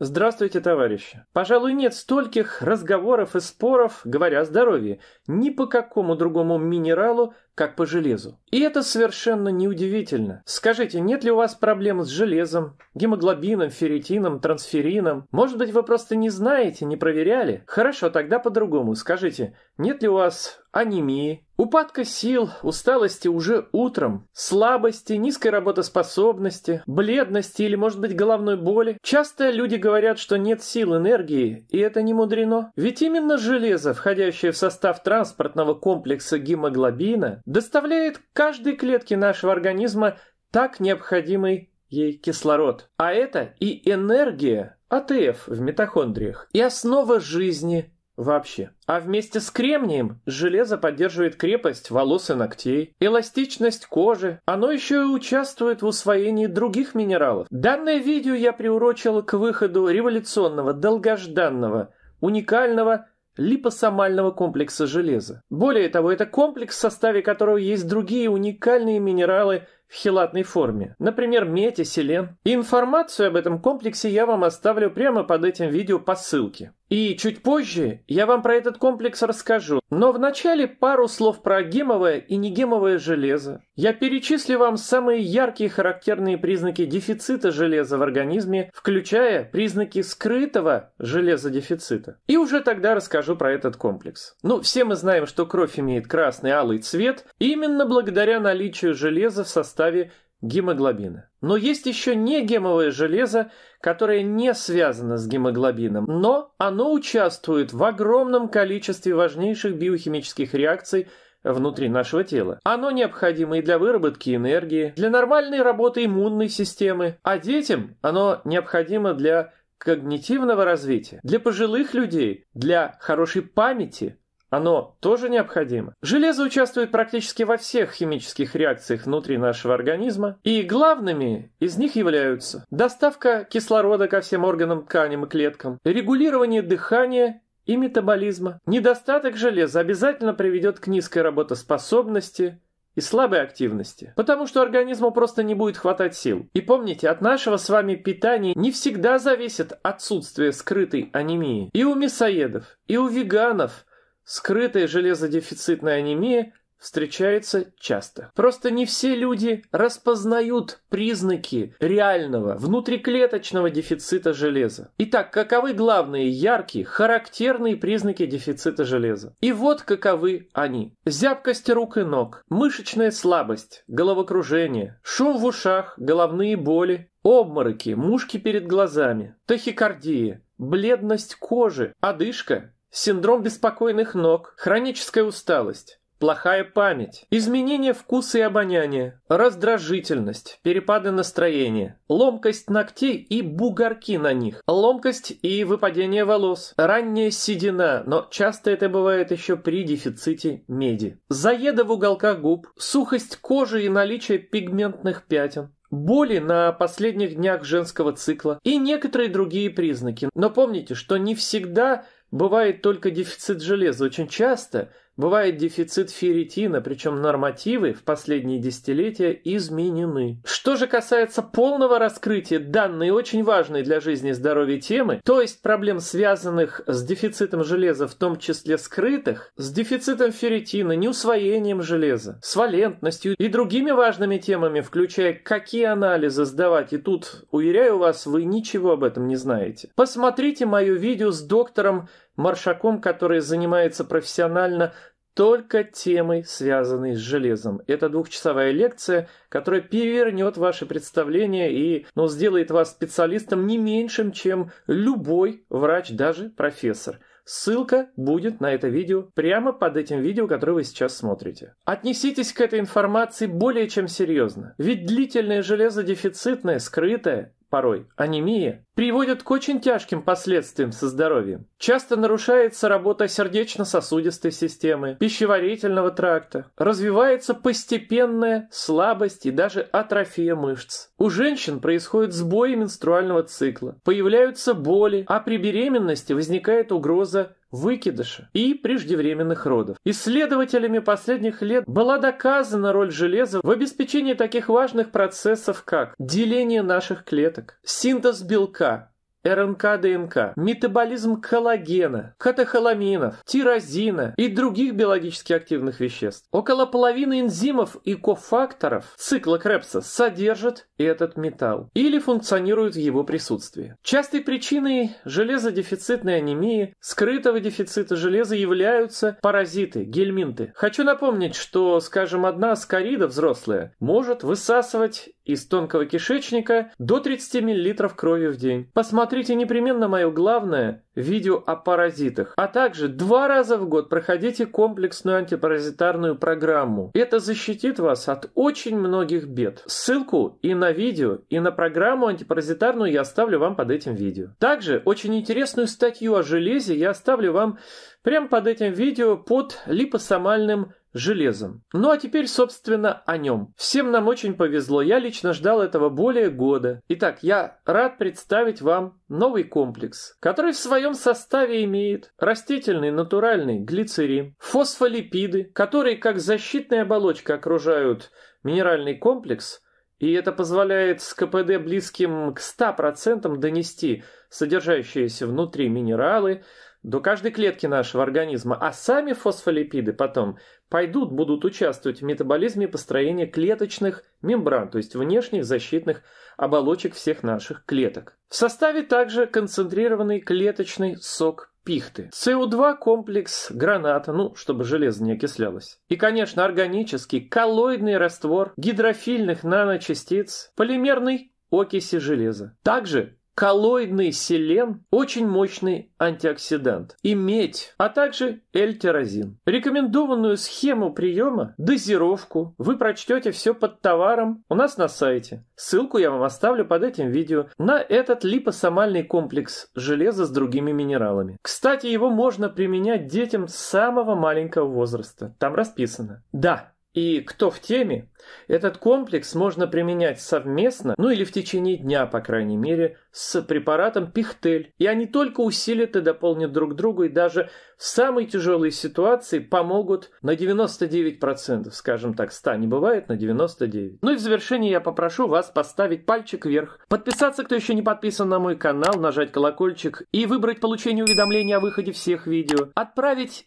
Здравствуйте, товарищи. Пожалуй, нет стольких разговоров и споров, говоря о здоровье, ни по какому другому минералу, как по железу. И это совершенно неудивительно. Скажите, нет ли у вас проблем с железом, гемоглобином, ферритином, трансферином? Может быть, вы просто не знаете, не проверяли? Хорошо, тогда по-другому. Скажите, нет ли у вас анемии, упадка сил, усталости уже утром, слабости, низкой работоспособности, бледности или, может быть, головной боли. Часто люди говорят, что нет сил, энергии, и это не мудрено. Ведь именно железо, входящее в состав транспортного комплекса гемоглобина, доставляет каждой клетке нашего организма так необходимый ей кислород. А это и энергия АТФ в митохондриях, и основа жизни вообще. А вместе с кремнием железо поддерживает крепость волос и ногтей, эластичность кожи. Оно еще и участвует в усвоении других минералов. Данное видео я приурочил к выходу революционного, долгожданного, уникального липосомального комплекса железа. Более того, это комплекс, в составе которого есть другие уникальные минералы в хилатной форме, например, медь и селен. информацию об этом комплексе я вам оставлю прямо под этим видео по ссылке. И чуть позже я вам про этот комплекс расскажу, но вначале пару слов про гемовое и негемовое железо. Я перечислю вам самые яркие характерные признаки дефицита железа в организме, включая признаки скрытого железодефицита. И уже тогда расскажу про этот комплекс. Ну, все мы знаем, что кровь имеет красный, алый цвет, именно благодаря наличию железа в составе составе гемоглобина. Но есть еще негемовое железо, которое не связано с гемоглобином, но оно участвует в огромном количестве важнейших биохимических реакций внутри нашего тела. Оно необходимо и для выработки энергии, для нормальной работы иммунной системы, а детям оно необходимо для когнитивного развития, для пожилых людей, для хорошей памяти, оно тоже необходимо. Железо участвует практически во всех химических реакциях внутри нашего организма, и главными из них являются доставка кислорода ко всем органам, тканям и клеткам, регулирование дыхания и метаболизма. Недостаток железа обязательно приведет к низкой работоспособности и слабой активности, потому что организму просто не будет хватать сил. И помните, от нашего с вами питания не всегда зависит отсутствие скрытой анемии. И у мясоедов, и у веганов Скрытая железодефицитная анемия встречается часто. Просто не все люди распознают признаки реального внутриклеточного дефицита железа. Итак, каковы главные яркие, характерные признаки дефицита железа? И вот каковы они. Зябкость рук и ног, мышечная слабость, головокружение, шум в ушах, головные боли, обмороки, мушки перед глазами, тахикардия, бледность кожи, одышка, синдром беспокойных ног, хроническая усталость, плохая память, изменение вкуса и обоняния, раздражительность, перепады настроения, ломкость ногтей и бугорки на них, ломкость и выпадение волос, ранняя седина, но часто это бывает еще при дефиците меди, заеда в уголках губ, сухость кожи и наличие пигментных пятен, боли на последних днях женского цикла и некоторые другие признаки. Но помните, что не всегда Бывает только дефицит железа. Очень часто Бывает дефицит ферритина, причем нормативы в последние десятилетия изменены. Что же касается полного раскрытия данной очень важной для жизни и здоровья темы, то есть проблем, связанных с дефицитом железа, в том числе скрытых, с дефицитом ферритина, неусвоением железа, с валентностью и другими важными темами, включая какие анализы сдавать, и тут, уверяю вас, вы ничего об этом не знаете. Посмотрите мое видео с доктором маршаком, который занимается профессионально только темой, связанной с железом. Это двухчасовая лекция, которая перевернет ваши представления и ну, сделает вас специалистом не меньшим, чем любой врач, даже профессор. Ссылка будет на это видео прямо под этим видео, которое вы сейчас смотрите. Отнеситесь к этой информации более чем серьезно. Ведь длительное железо дефицитное, скрытое, порой анемия, приводит к очень тяжким последствиям со здоровьем. Часто нарушается работа сердечно-сосудистой системы, пищеварительного тракта, развивается постепенная слабость и даже атрофия мышц. У женщин происходит сбои менструального цикла, появляются боли, а при беременности возникает угроза выкидыша и преждевременных родов. Исследователями последних лет была доказана роль железа в обеспечении таких важных процессов, как деление наших клеток, синтез белка, РНК-ДНК, метаболизм коллагена, катехоламинов, тирозина и других биологически активных веществ. Около половины энзимов и кофакторов цикла Крепса содержат этот металл или функционируют в его присутствии. Частой причиной железодефицитной анемии, скрытого дефицита железа являются паразиты, гельминты. Хочу напомнить, что, скажем, одна скорида взрослая может высасывать из тонкого кишечника до 30 мл крови в день. Посмотрите непременно мое главное видео о паразитах, а также два раза в год проходите комплексную антипаразитарную программу. Это защитит вас от очень многих бед. Ссылку и на видео, и на программу антипаразитарную я оставлю вам под этим видео. Также очень интересную статью о железе я оставлю вам прямо под этим видео под липосомальным железом. Ну а теперь, собственно, о нем. Всем нам очень повезло, я лично ждал этого более года. Итак, я рад представить вам новый комплекс, который в своем составе имеет растительный натуральный глицерин, фосфолипиды, которые как защитная оболочка окружают минеральный комплекс – и это позволяет с КПД близким к 100% донести содержащиеся внутри минералы, до каждой клетки нашего организма, а сами фосфолипиды потом пойдут, будут участвовать в метаболизме и построении клеточных мембран, то есть внешних защитных оболочек всех наших клеток. В составе также концентрированный клеточный сок пихты, СО2 комплекс граната, ну, чтобы железо не окислялось. И, конечно, органический коллоидный раствор гидрофильных наночастиц, полимерный окиси железа. Также Коллоидный селен – очень мощный антиоксидант, и медь, а также эльтерозин. Рекомендованную схему приема, дозировку вы прочтете все под товаром у нас на сайте. Ссылку я вам оставлю под этим видео на этот липосомальный комплекс железа с другими минералами. Кстати, его можно применять детям с самого маленького возраста. Там расписано. Да, и кто в теме, этот комплекс можно применять совместно, ну или в течение дня, по крайней мере, с препаратом пихтель. И они только усилят и дополнят друг друга и даже в самой тяжелой ситуации помогут на 99%, скажем так, 100 не бывает, на 99%. Ну и в завершение я попрошу вас поставить пальчик вверх, подписаться, кто еще не подписан на мой канал, нажать колокольчик и выбрать получение уведомления о выходе всех видео, отправить